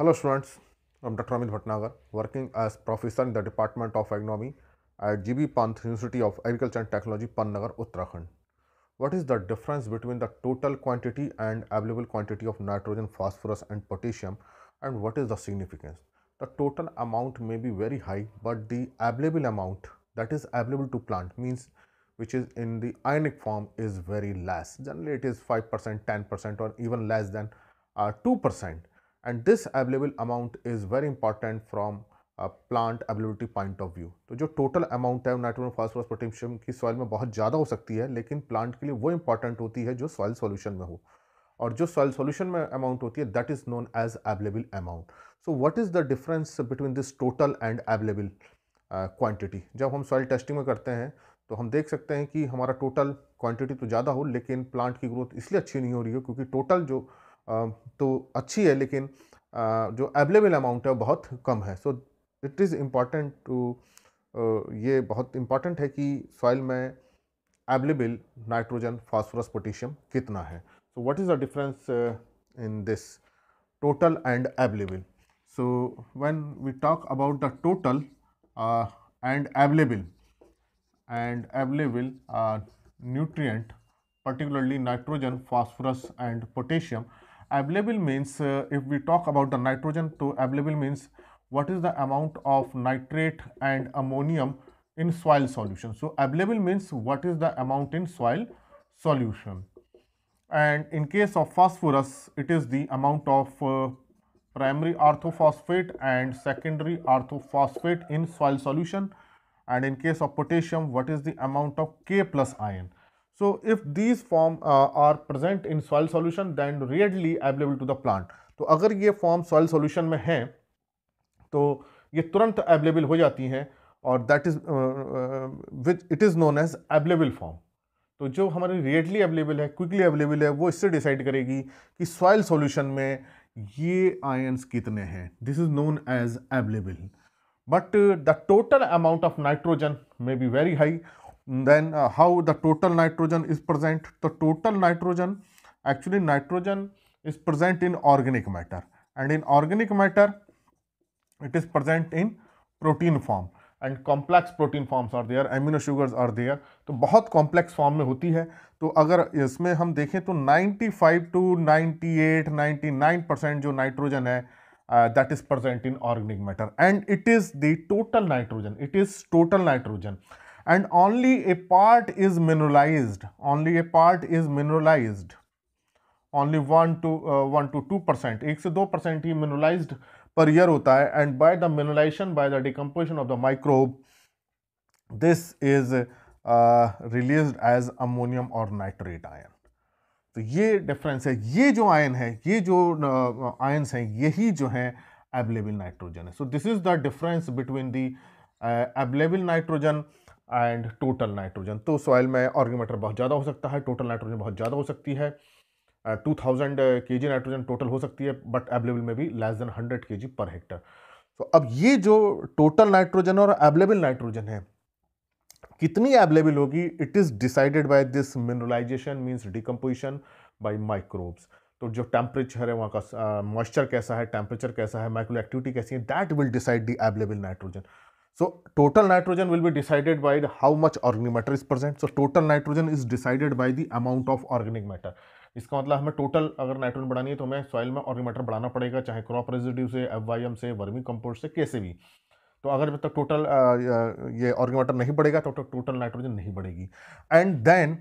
Hello students, I am Dr. Amit Bhatnagar, working as professor in the Department of Agronomy at GB Pant University of Agriculture and Technology, Pannagar, Uttarakhand. What is the difference between the total quantity and available quantity of nitrogen, phosphorus and potassium and what is the significance? The total amount may be very high but the available amount that is available to plant means which is in the ionic form is very less. Generally it is 5%, 10% or even less than uh, 2% and this available amount is very important from plant ability point of view तो जो total amount है nitrogen phosphorus potassium की soil में बहुत ज़्यादा हो सकती है लेकिन प्लांट के लिए वो इंपॉर्टेंट होती है जो सॉइल सॉल्यूशन में हो और जो सॉइल सॉल्यूशन में अमाउंट होती है that is known as available amount so what is the difference between this total and available quantity जब हम सॉइल टेस्टिंग में करते हैं तो हम देख सकते हैं कि हमारा टोटल क्वांटिटी तो ज़्यादा हो लेकिन प्लांट की ग्रोथ इसलिए अच्छी नहीं हो रही हो क्योंकि टोटल जो uh, तो अच्छी है लेकिन जो अवेलेबल अमाउंट है बहुत कम है so it is important to ये बहुत इम्पॉर्टेंट है कि सॉइल में अवेलेबल नाइट्रोजन फास्फोरस पोटेशियम कितना है so what is the difference in this total and available so when we talk about the total and available and available nutrient particularly nitrogen phosphorus and potassium Available means uh, if we talk about the nitrogen, so available means what is the amount of nitrate and ammonium in soil solution. So, available means what is the amount in soil solution. And in case of phosphorus, it is the amount of uh, primary orthophosphate and secondary orthophosphate in soil solution. And in case of potassium, what is the amount of K plus ion. So if these form uh, are present in soil solution then readily available to the plant. तो अगर ये form soil solution में हैं तो ये तुरंत available हो जाती हैं और that is which it is known as available form. तो जो हमारे रेडली अवेलेबल है क्विकली अवेलेबल है वो इससे डिसाइड करेगी कि सॉयल सॉल्यूशन में ये आयंस कितने हैं this is known as available but the total amount of nitrogen may be very high then uh, how the total nitrogen is present the total nitrogen actually nitrogen is present in organic matter and in organic matter it is present in protein form and complex protein forms are there amino sugars are there to bahut complex form mein hoti hai to agar isme hum dekhe to 95 to 98 99 percent जो nitrogen है that is present in organic matter and it is the total nitrogen it is total nitrogen and only a part is mineralized only a part is mineralized only 1 to uh, 1 to 2 percent 1 to 2 percent mineralized per year होता है and by the mineralization by the decomposition of the microbe this is uh, released as ammonium or nitrate ion तो ये difference is. जो ion है ये जो ions uh, हैं यही जो available nitrogen so this is the difference between the between uh, the and total nitrogen तो सॉयल में ऑर्गे मैटर बहुत ज़्यादा हो सकता है टोटल नाइट्रोजन बहुत ज़्यादा हो सकती है टू थाउजेंड के जी नाइट्रोजन टोटल हो सकती है बट एवलेबल में भी लेस देन हंड्रेड के जी पर हेक्टर तो अब ये जो टोटल नाइट्रोजन और एवलेबल नाइट्रोजन है कितनी एवलेबल होगी it is decided by this mineralization means decomposition by microbes तो जो टेम्परेचर है वहाँ का मॉइस्चर uh, कैसा है टेम्परेचर कैसा है माइक्रो एक्टिविटी कैसी है that will decide the available nitrogen So total nitrogen will be decided by how much organic matter is present. So total nitrogen is decided by the amount of organic matter. इसका मतलब हमें total अगर nitrogen बढ़ानी है तो हमें soil में organic matter बढ़ाना पड़ेगा चाहे क्रॉप रेजिड्यू से एफ से वर्मी कंपोस्ट से कैसे भी तो अगर जब तक टोटल ये ऑर्गेनिक मैटर नहीं बढ़ेगा तो तक टोटल नाइट्रोजन नहीं बढ़ेगी and then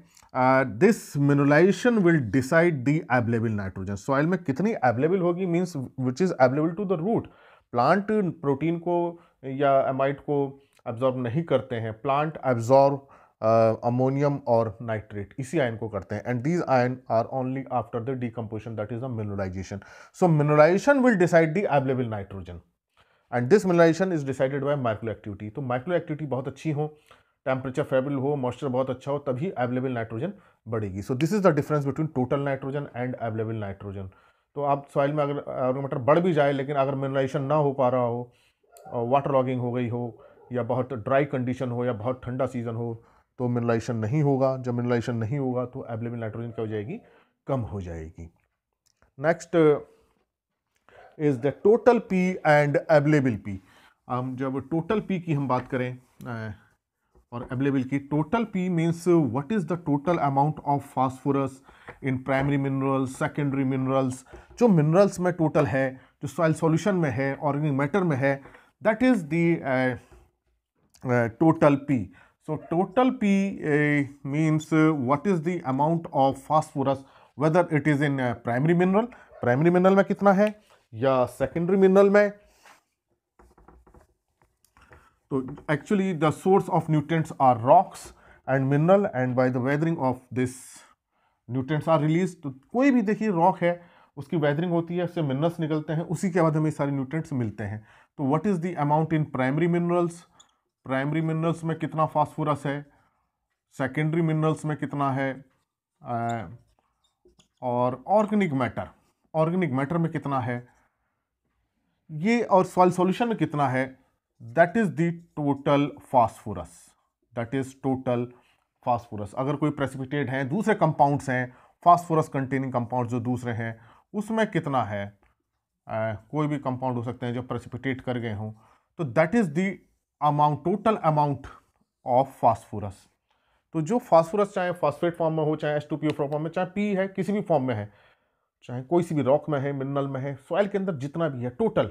this mineralization will decide the available nitrogen soil में कितनी एबलेबल होगी means which is available to the root plant protein को या एमाइट को एब्जॉर्ब नहीं करते हैं प्लांट एब्जॉर्ब अमोनियम और नाइट्रेट इसी आयन को करते हैं and these ion are only after the decomposition that is the mineralization so mineralization will decide the available nitrogen and this mineralization is decided bye micro activity तो micro activity बहुत अच्छी हो temperature favourable हो moisture बहुत अच्छा हो तभी available nitrogen बढ़ेगी so this is the difference between total nitrogen and available nitrogen तो आप सॉइल में अगर एरोमेटर बढ़ भी जाए लेकिन अगर मिनरलाइजेशन ना हो पा रहा हो वाटर लॉगिंग हो गई हो या बहुत ड्राई कंडीशन हो या बहुत ठंडा सीज़न हो तो मिनरलाइजेशन नहीं होगा जब मिनरलाइजेशन नहीं होगा तो एबलेबल नाइट्रोजन क्या हो जाएगी कम हो जाएगी next is the total P and available P हम जब टोटल पी की हम बात करें uh, और एबलेबल की total P means what is the total amount of phosphorus in primary minerals secondary minerals जो मिनरल्स में टोटल है जो सॉइल सॉल्यूशन में है ऑर्गेनिक मैटर में है that is the uh, uh, total P. So total P uh, means uh, what is the amount of phosphorus whether it is in uh, primary mineral, primary mineral में कितना है या secondary mineral में तो actually the source of nutrients are rocks and mineral and by the weathering of this nutrients are released तो कोई भी देखिए rock है उसकी वैदरिंग होती है उससे मिनरल्स निकलते हैं उसी के बाद हमें सारे न्यूट्रेंट्स मिलते हैं तो what is the amount in primary minerals primary minerals में कितना फास्फोरस है सेकेंडरी मिनरल्स में कितना है और ऑर्गेनिक मैटर ऑर्गेनिक मैटर में कितना है ये और सॉइल सॉल्यूशन में कितना है that is the total phosphorus that is total phosphorus अगर कोई प्रेसिपिटेट हैं दूसरे कंपाउंड्स हैं फास्फोरस कंटेनिंग कंपाउंड जो दूसरे हैं उसमें कितना है आ, कोई भी कंपाउंड हो सकते हैं जो प्रेसिपिटेट कर गए हों तो that is the amount total amount of phosphorus तो जो फास्फोरस चाहे फास्फेट फॉर्म में हो चाहे एस टू पी फॉर्म में चाहे पी है किसी भी फॉर्म में है चाहे कोई सी भी रॉक में है मिनरल में है सॉइल के अंदर जितना भी है total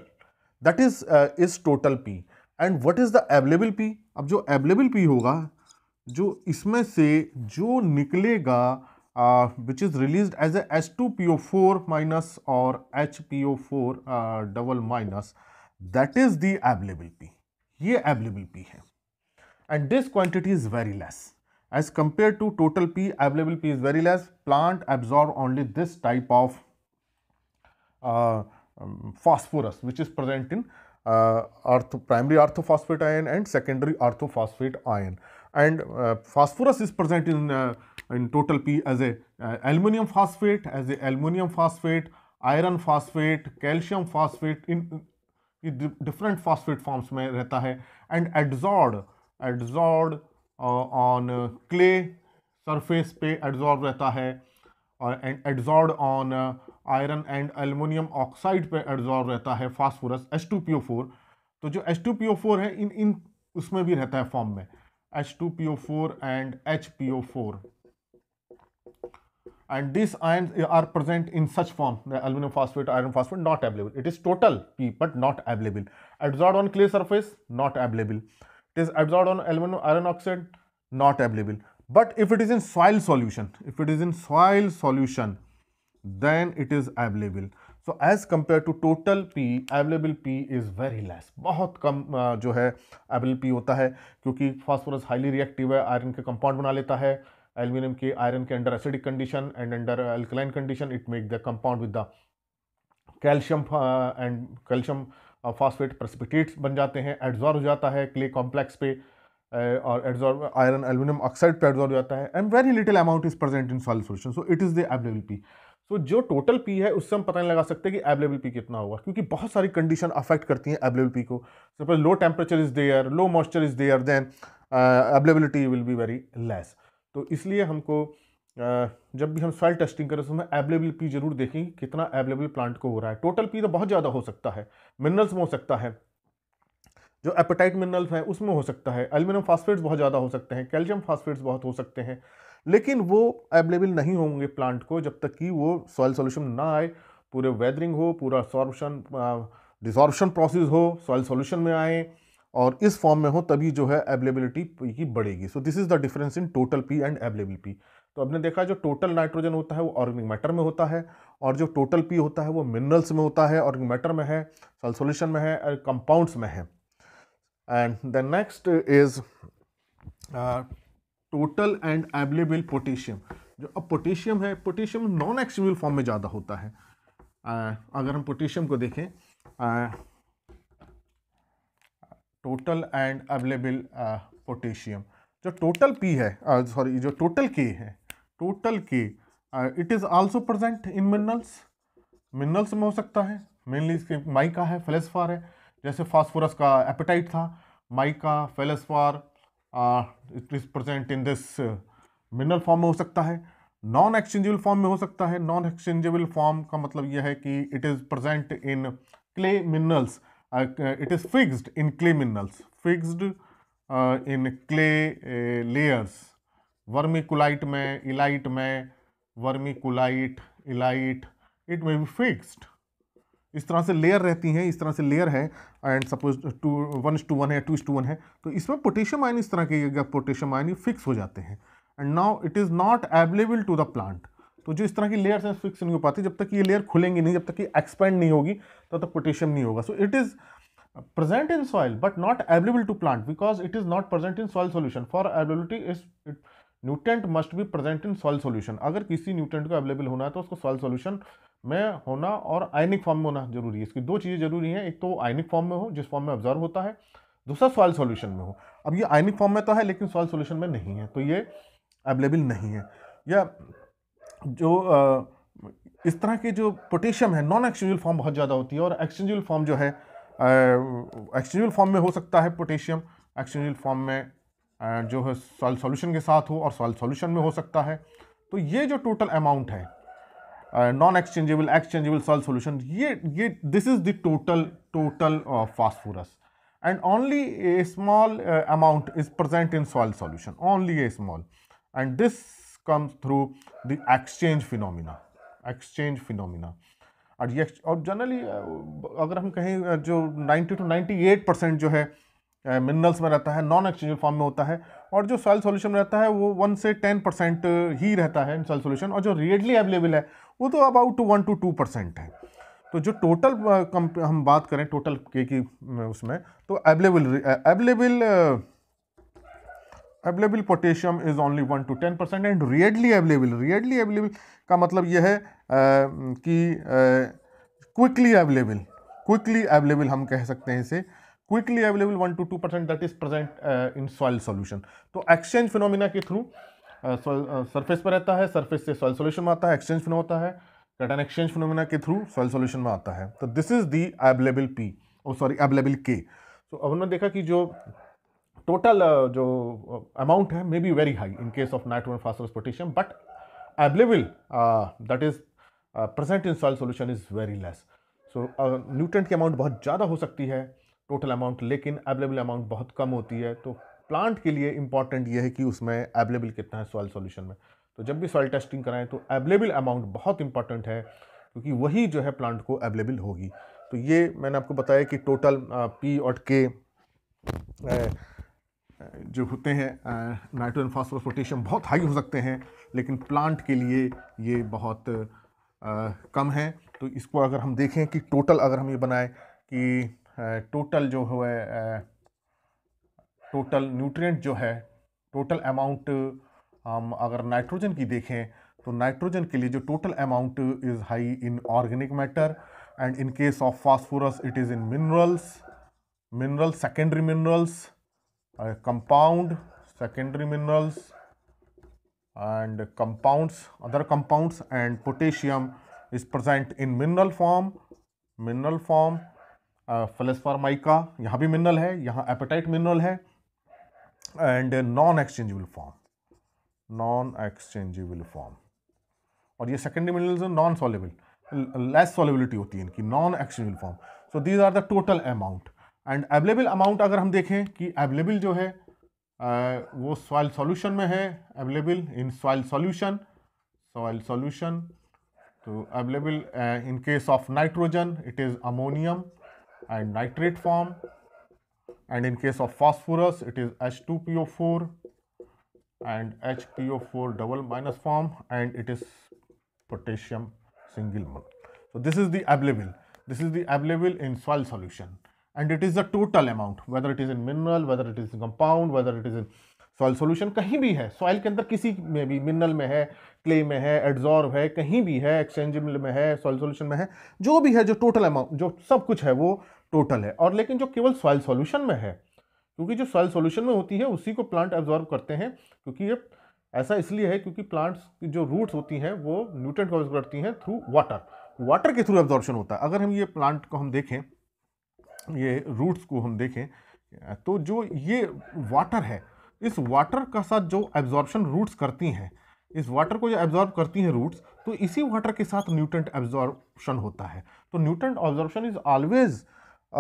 that is is total P and what is the available P अब जो एवेलेबल पी होगा जो इसमें से जो निकलेगा uh, which is released as a H2PO4 minus or HPO4 uh, double minus that is the available P. ये available P है and this quantity is very less as compared to total P available P is very less plant absorb only this type of uh, um, phosphorus which is present in uh, ortho, primary orthophosphate ion and secondary orthophosphate ion and uh, phosphorus is present in uh, in total P as a uh, aluminium phosphate, as a aluminium phosphate, iron phosphate, calcium phosphate in, in different phosphate forms में रहता है and adsorbed adsorbed uh, on uh, clay surface पे adsorbed रहता है और and adsorbed on iron and aluminium oxide पे adsorbed रहता है फास्फोरस H2PO4 तो जो H2PO4 है इन इन उसमें भी रहता है फॉर्म में H2PO4 and HPO4 and these ions are present in such form the aluminum phosphate iron phosphate not available it is total p but not available adsorbed on clay surface not available it is adsorbed on aluminum iron oxide not available but if it is in soil solution if it is in soil solution then it is available so as compared to total P available P is very less बहुत कम jo hai available P hota hai kyunki phosphorus highly reactive hai iron ke compound bana leta hai aluminium के iron के under acidic condition and under alkaline condition it make the compound with the calcium and calcium phosphate precipitates बन जाते हैं adsorb हो जाता है clay complex पे uh, और एडजॉर्ब आयरन एल्यूमिनियम ऑक्साइड पर हो जाता है and very little amount is present in solid solution so it is the available P सो जो टोटल पी है उससे हम पता नहीं लगा सकते कि एवलेबल पी कितना होगा क्योंकि बहुत सारी कंडीशन अफेक्ट करती हैं एवलेबल पी को suppose low temperature is there low moisture is there then availability will be very less तो इसलिए हमको जब भी हम सॉइल टेस्टिंग करें तो उसमें एवेलेबल पी जरूर देखें कितना एवेलेबल प्लांट को हो रहा है टोटल पी तो बहुत ज़्यादा हो सकता है मिनरल्स में हो सकता है जो एपेटाइट मिनरल्स हैं उसमें हो सकता है एल्यूमिनियम फास्फेट्स बहुत ज़्यादा हो सकते हैं कैल्शियम फास्फेट्स बहुत हो सकते हैं लेकिन वो एवेलेबल नहीं होंगे प्लांट को जब तक कि वो सॉइल सोल्यूशन ना आए पूरे वेदरिंग हो पूरा सॉर्प्शन डिजॉर्बशन प्रोसेस हो सॉइल सोल्यूशन में आए और इस फॉर्म में हो तभी जो है पी की बढ़ेगी so this is the difference in total P and available P तो आपने देखा जो टोटल नाइट्रोजन होता है वो ऑर्गेनिक मैटर में होता है और जो टोटल पी होता है वो मिनरल्स में होता है ऑर्गेनिक मैटर में है सल्सोल्यूशन में है कंपाउंड्स में है and then next is total and available potassium जो अब पोटेशियम है पोटेशियम नॉन एक्सिबल फॉर्म में ज़्यादा होता है uh, अगर हम पोटेशियम को देखें uh, total and available potassium जो टोटल पी है सॉरी जो टोटल के है total K it is also present in minerals minerals में हो सकता है मेनली इसके माइका है फेलेसफार है जैसे फास्फोरस का एपेटाइट था mica felspar it is present in this mineral form में हो सकता है नॉन एक्सचेंजेबल फॉर्म में हो सकता है नॉन एक्सचेंजेबल फॉर्म का मतलब यह है कि it is present in clay minerals Uh, uh, it is fixed in clay minerals, fixed uh, in clay uh, layers. Vermiculite में, elite में, vermiculite, elite, it may be fixed. इस तरह से लेयर रहती हैं इस तरह से लेयर है and suppose two one two one है टू टू वन है तो इसमें पोटेशियम आयन इस तरह के पोटेशियम आयन फिक्स हो जाते हैं and now it is not available to the plant तो जो इस तरह की लेयर्स हैं फिक्स नहीं हो पाती जब तक ये लेयर खुलेंगी नहीं जब तक ये एक्सपेंड नहीं होगी तब तक पोटेशियम नहीं होगा so it is present in soil but not available to plant because it is not present in soil solution for availability is it nutrient must be present in soil solution अगर किसी nutrient को available होना है तो उसको soil solution में होना और आयनिक फॉर्म में होना जरूरी है इसकी दो चीज़ें जरूरी हैं एक तो आयनिक फॉर्म में हो जिस फॉर्म में ऑब्जर्व होता है दूसरा सॉइल सॉल्यूशन में हो अब ये आयनिक फॉर्म में तो है लेकिन सॉइल सॉल्यूशन में नहीं है तो ये अवेलेबल नहीं है या जो इस तरह के जो पोटेशियम है नॉन एक्सचेंजल फॉर्म बहुत ज़्यादा होती है और एक्सचेंजल फॉर्म जो है एक्सचेंजल फॉर्म में हो सकता है पोटेशियम एक्सचेंजल फॉर्म में जो है सॉल सॉल्यूशन के साथ हो और सॉल सॉल्यूशन में हो सकता है तो ये जो टोटल अमाउंट है non exchangeable exchangeable soil solution ये ये this is the total total phosphorus and only a small amount is present in soil solution only a small and this comes through the exchange phenomena exchange phenomena और ये और generally अगर हम कहें जो 90 to 98 percent जो है minerals में रहता है नॉन एक्सचेंज फॉर्म में होता है और जो सॉइल सॉल्यूशन में रहता है वो वन से टेन परसेंट ही रहता है इन सॉइल सॉल्यूशन और जो रेडली अवेलेबल है वो तो about two one to two percent है तो जो टोटल हम बात करें टोटल के की उसमें तो available available available potassium is only one to ten percent and readily available readily available का मतलब यह है आ, कि क्विकली अवेलेबल क्विकली अवेलेबल हम कह सकते हैं इसे quickly available one to two percent that is present in soil solution तो एक्सचेंज फिनोमिना के थ्रू सरफेस पर रहता है सरफेस से सॉइल सोल्यूशन में आता है एक्सचेंज फिनो होता है कैटन एक्सचेंज फिनोमिना के थ्रू सॉइल सोल्यूशन में आता है तो this is the available P और सॉरी एवेलेबल के तो अब हमने देखा कि जो टोटल uh, जो अमाउंट uh, है may be very high in case of nitrogen phosphorus potassium but available that is present in soil solution is very less so nutrient की अमाउंट बहुत ज़्यादा हो सकती है टोटल अमाउंट लेकिन एवेलेबल अमाउंट बहुत कम होती है तो प्लांट के लिए इंपॉर्टेंट ये है कि उसमें एवेलेबल कितना है सॉइल सोल्यूशन में तो जब भी सॉइल टेस्टिंग कराएं तो एवेलेबल अमाउंट बहुत इंपॉर्टेंट है क्योंकि वही जो है प्लांट को अवेलेबल होगी तो ये मैंने आपको बताया कि टोटल पी uh, और के जो होते हैं नाइट्रोजन फास्फोरस पोटेशियम बहुत हाई हो सकते हैं लेकिन प्लांट के लिए ये बहुत आ, कम है तो इसको अगर हम देखें कि टोटल अगर हम ये बनाएं कि आ, टोटल जो है टोटल न्यूट्रिएंट जो है टोटल अमाउंट हम अगर नाइट्रोजन की देखें तो नाइट्रोजन के लिए जो total amount is high in organic matter and in case of phosphorus it is in minerals minerals secondary minerals compound uh, compound minerals and and other other and potassium is present in mineral form mineral form form feldspar mica uh, यहाँ भी mineral है यहाँ apatite mineral है and non exchangeable form non exchangeable form और ये secondary minerals non soluble less solubility होती है इनकी non exchangeable form so these are the total amount and available amount अगर हम देखें कि अवेलेबल जो है वो सॉइल सॉल्यूशन में है available in soil solution soil solution तो available in case of nitrogen it is ammonium and nitrate form and in case of phosphorus it is H two P O four and H P O four double minus form and it is potassium single मन this is the available this is the available in soil solution and it is the total amount whether it is in mineral weather it is in compound whether it is in soil solution कहीं भी है soil के अंदर किसी में भी mineral में है क्ले में है एड्जॉर्व है कहीं भी है एक्सचेंजेबल में है सॉइल सोल्यूशन में है जो भी है जो टोटल अमाउंट जो सब कुछ है वो टोटल है और लेकिन जो केवल सॉइल सोल्यूशन में है क्योंकि जो सॉइल सोल्यूशन में होती है उसी को प्लांट एब्जॉर्व करते हैं क्योंकि ये ऐसा इसलिए है क्योंकि प्लांट्स की जो रूट्स होती हैं वो न्यूट्रेंट को करती हैं थ्रू वाटर वाटर के थ्रू एब्जॉर्प्शन होता है अगर हम ये प्लांट को हम देखें ये रूट्स को हम देखें तो जो ये वाटर है इस वाटर का साथ जो एब्जॉर्बशन रूट्स करती हैं इस वाटर को जो एब्जॉर्ब करती हैं रूट्स तो इसी वाटर के साथ न्यूट्रेंट एब्जॉर्बशन होता है तो nutrient absorption is always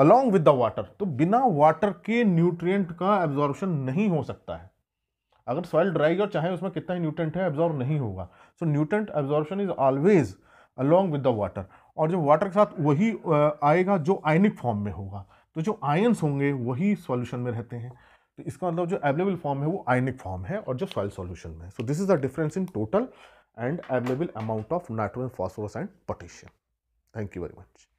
along with the water तो बिना वाटर के न्यूट्रिएंट का एब्जॉर्प्शन नहीं हो सकता है अगर सॉइल ड्राई और चाहे उसमें कितना ही न्यूट्रेंट है एब्जॉर्ब नहीं होगा so nutrient absorption is always along with the water और जब वाटर के साथ वही आएगा जो आयनिक फॉर्म में होगा तो जो आयन्स होंगे वही सॉल्यूशन में रहते हैं तो इसका मतलब जो अवेलेबल फॉर्म है वो आयनिक फॉर्म है और जो सॉइल सॉल्यूशन में है so this is the difference in total and available amount of nitrogen phosphorus and potassium thank you very much